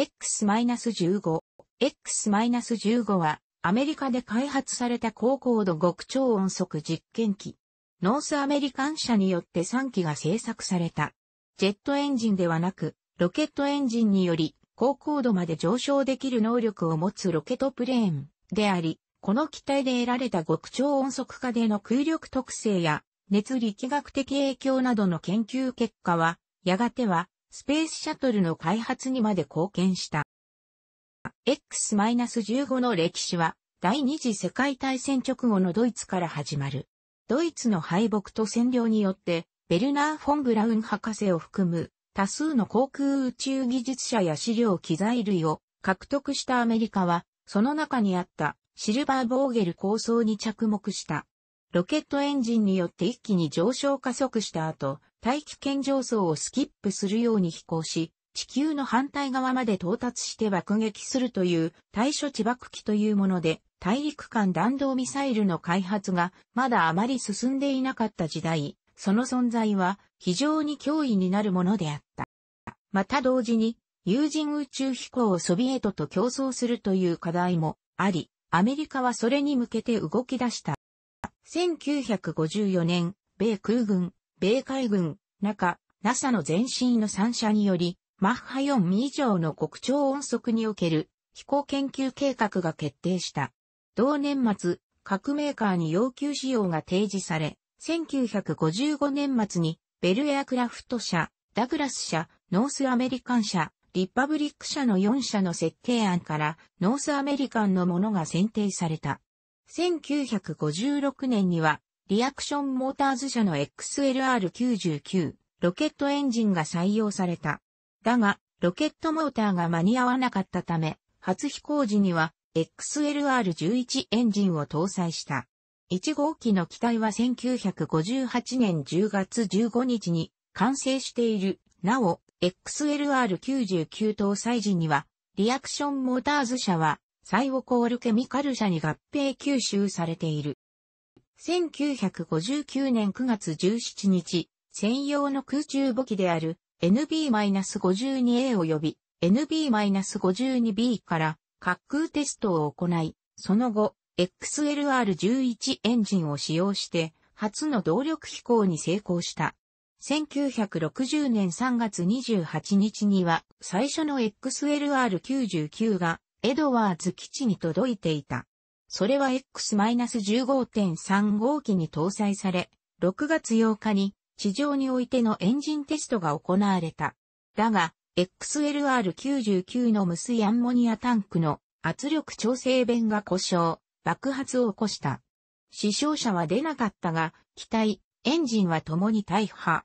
X-15。X-15 は、アメリカで開発された高高度極超音速実験機。ノースアメリカン社によって3機が製作された。ジェットエンジンではなく、ロケットエンジンにより、高高度まで上昇できる能力を持つロケットプレーンであり、この機体で得られた極超音速化での空力特性や熱力学的影響などの研究結果は、やがてはスペースシャトルの開発にまで貢献した。X-15 の歴史は第二次世界大戦直後のドイツから始まる。ドイツの敗北と占領によって、ベルナー・フォン・ブラウン博士を含む多数の航空宇宙技術者や資料機材類を獲得したアメリカは、その中にあったシルバー・ボーゲル構想に着目した。ロケットエンジンによって一気に上昇加速した後、大気圏上層をスキップするように飛行し、地球の反対側まで到達して爆撃するという対処地爆機というもので、大陸間弾道ミサイルの開発がまだあまり進んでいなかった時代、その存在は非常に脅威になるものであった。また同時に、有人宇宙飛行をソビエトと競争するという課題もあり、アメリカはそれに向けて動き出した。1954年、米空軍米海軍、中、NASA の前身の3社により、マッハ4以上の極超音速における飛行研究計画が決定した。同年末、各メーカーに要求仕様が提示され、1955年末にベルエアクラフト社、ダグラス社、ノースアメリカン社、リッパブリック社の4社の設計案からノースアメリカンのものが選定された。1956年にはリアクションモーターズ社の XLR99 ロケットエンジンが採用された。だが、ロケットモーターが間に合わなかったため、初飛行時には XLR11 エンジンを搭載した。1号機の機体は1958年10月15日に完成している。なお、XLR99 搭載時には、リアクションモーターズ社は、サイオコールケミカル社に合併吸収されている。1959年9月17日、専用の空中母機である NB-52A 及び NB-52B から滑空テストを行い、その後、XLR11 エンジンを使用して初の動力飛行に成功した。1960年3月28日には最初の XLR99 がエドワーズ基地に届いていた。それは X-15.3 号機に搭載され、6月8日に地上においてのエンジンテストが行われた。だが、XLR99 の無水アンモニアタンクの圧力調整弁が故障、爆発を起こした。死傷者は出なかったが、機体、エンジンは共に大破。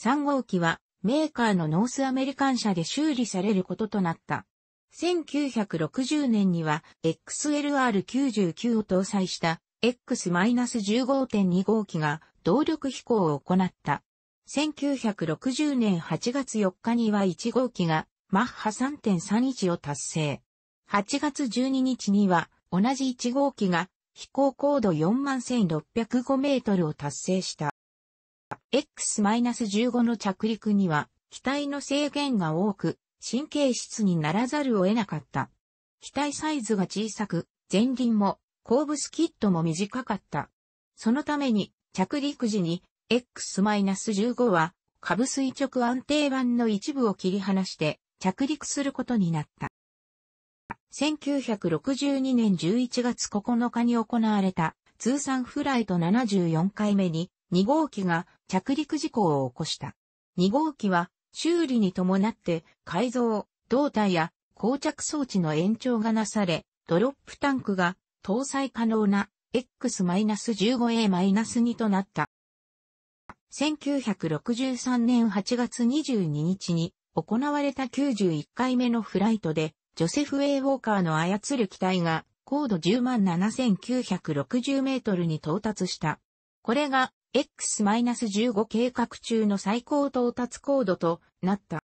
3号機はメーカーのノースアメリカン社で修理されることとなった。1960年には XLR99 を搭載した X-15.2 号機が動力飛行を行った。1960年8月4日には1号機がマッハ3.31を達成。8月12日には同じ1号機が飛行高度41,605メートルを達成した。X-15 の着陸には機体の制限が多く、神経質にならざるを得なかった。機体サイズが小さく、前輪も後部スキットも短かった。そのために着陸時に X-15 は下部垂直安定板の一部を切り離して着陸することになった。1962年11月9日に行われた通算フライト74回目に2号機が着陸事故を起こした。2号機は修理に伴って改造、胴体や膠着装置の延長がなされ、ドロップタンクが搭載可能な X-15A-2 となった。1963年8月22日に行われた91回目のフライトで、ジョセフ・ウェイ・ウォーカーの操る機体が高度10 7960メートルに到達した。これが X-15 計画中の最高到達高度となった。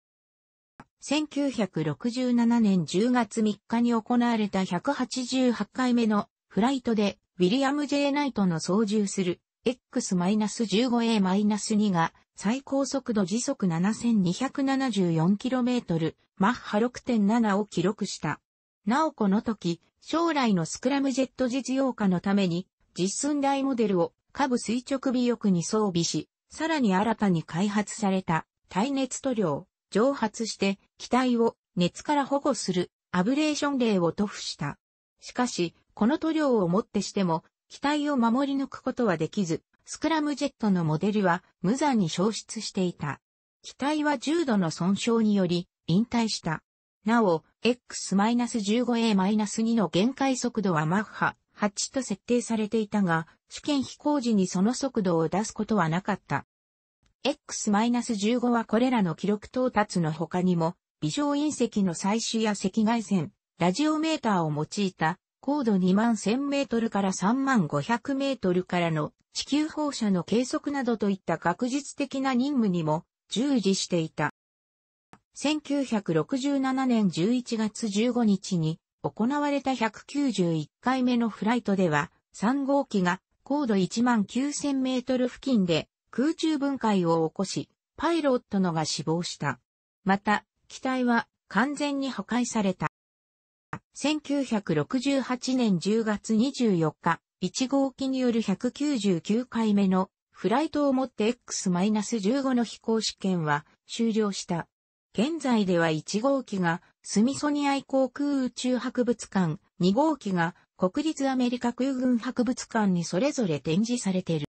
1967年10月3日に行われた188回目のフライトで、ウィリアム・ J・ ナイトの操縦する X-15A-2 が最高速度時速 7274km、マッハ6.7を記録した。なおこの時、将来のスクラムジェット実用化のために実寸大モデルを下部垂直尾翼に装備し、さらに新たに開発された耐熱塗料、蒸発して機体を熱から保護するアブレーション例を塗布した。しかし、この塗料をもってしても機体を守り抜くことはできず、スクラムジェットのモデルは無残に消失していた。機体は重度の損傷により引退した。なお、X-15A-2 の限界速度はマッハ8と設定されていたが、試験飛行時にその速度を出すことはなかった。X-15 はこれらの記録到達の他にも、微小隕石の採取や赤外線、ラジオメーターを用いた、高度2万1000メートルから3万500メートルからの地球放射の計測などといった学術的な任務にも従事していた。1967年11月15日に行われた191回目のフライトでは、3号機が高度1万9000メートル付近で空中分解を起こし、パイロットのが死亡した。また、機体は完全に破壊された。1968年10月24日、1号機による199回目のフライトをもって X-15 の飛行試験は終了した。現在では1号機がスミソニアイ航空宇宙博物館、2号機が国立アメリカ空軍博物館にそれぞれ展示されている。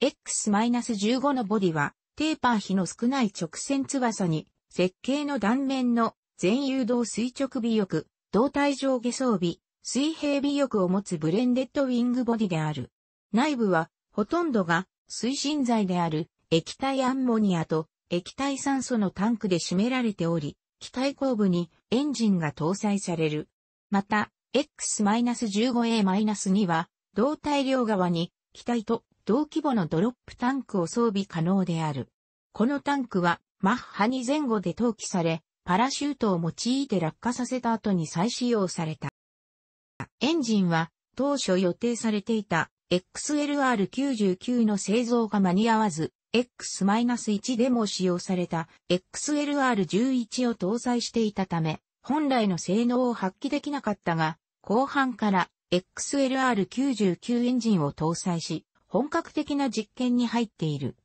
X-15 のボディはテーパー比の少ない直線翼に設計の断面の全誘導垂直尾翼、胴体上下装備、水平尾翼を持つブレンデッドウィングボディである。内部はほとんどが推進剤である液体アンモニアと液体酸素のタンクで占められており、機体後部にエンジンが搭載される。また、X-15A-2 は、胴体両側に機体と同規模のドロップタンクを装備可能である。このタンクは、マッハ2前後で投棄され、パラシュートを用いて落下させた後に再使用された。エンジンは、当初予定されていた XLR99 の製造が間に合わず、X-1 でも使用された XLR11 を搭載していたため、本来の性能を発揮できなかったが、後半から XLR99 エンジンを搭載し、本格的な実験に入っている。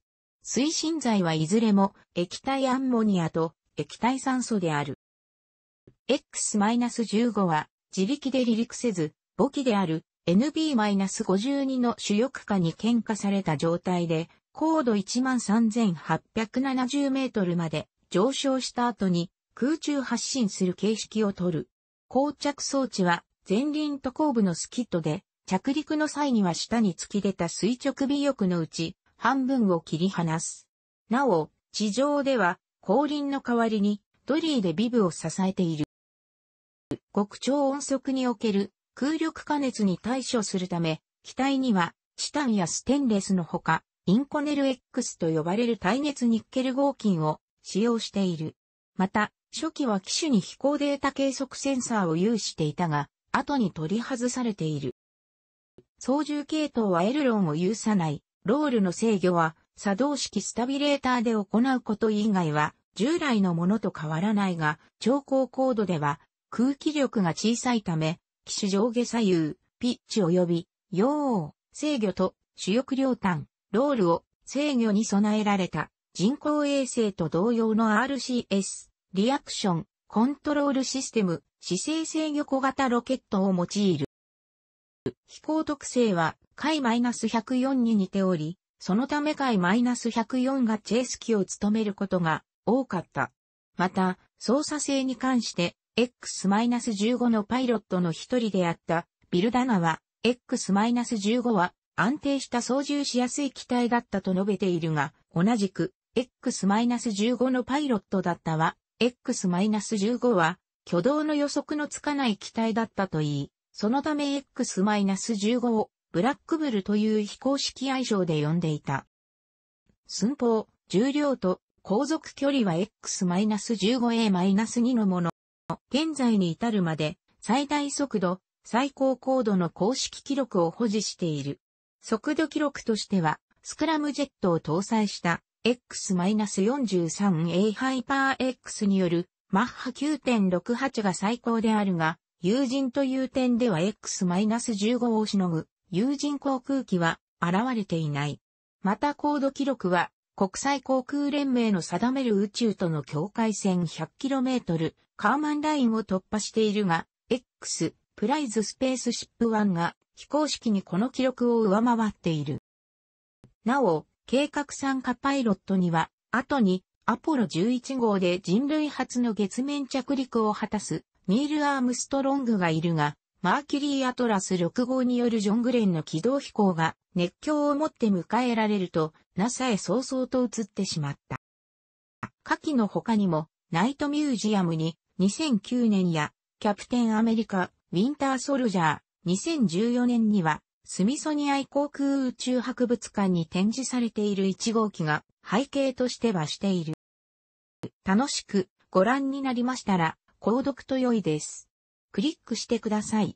推進剤はいずれも液体アンモニアと液体酸素である。X-15 は自力で離陸せず、母機である NB-52 の主翼下に喧嘩された状態で高度13,870メートルまで上昇した後に空中発進する形式をとる。膠着装置は前輪と後部のスキットで着陸の際には下に突き出た垂直尾翼のうち半分を切り離す。なお、地上では後輪の代わりにドリーでビブを支えている。極超音速における空力加熱に対処するため、機体にはチタンやステンレスのほか、インコネル X と呼ばれる耐熱ニッケル合金を使用している。また、初期は機種に飛行データ計測センサーを有していたが、後に取り外されている。操縦系統はエルロンを有さない、ロールの制御は作動式スタビレーターで行うこと以外は、従来のものと変わらないが、超高高度では空気力が小さいため、機種上下左右、ピッチ及び、用、制御と主翼両端、ロールを制御に備えられた人工衛星と同様の RCS、リアクション、コントロールシステム、姿勢制御小型ロケットを用いる。飛行特性は、海 -104 に似ており、そのため海 -104 がチェイス機を務めることが多かった。また、操作性に関して、X-15 のパイロットの一人であった、ビルダナは、X-15 は、安定した操縦しやすい機体だったと述べているが、同じく X-15 のパイロットだったは、X-15 は挙動の予測のつかない機体だったといい、そのため X-15 をブラックブルという非公式愛称で呼んでいた。寸法、重量と航続距離は X-15A-2 のもの。現在に至るまで最大速度、最高高度の公式記録を保持している。速度記録としては、スクラムジェットを搭載した X-43A ハイパー X によるマッハ9.68が最高であるが、有人という点では X-15 をしのぐ有人航空機は現れていない。また高度記録は国際航空連盟の定める宇宙との境界線 100km カーマンラインを突破しているが、X プライズスペースシップ1が非公式にこの記録を上回っている。なお、計画参加パイロットには、後にアポロ11号で人類初の月面着陸を果たすニール・アームストロングがいるが、マーキュリー・アトラス6号によるジョン・グレンの軌道飛行が熱狂をもって迎えられると NASA へ早々と移ってしまった。下記の他にもナイトミュージアムに2009年やキャプテンアメリカ、ウィンターソルジャー、2014年には、スミソニアイ航空宇宙博物館に展示されている1号機が背景としてはしている。楽しくご覧になりましたら、購読と良いです。クリックしてください。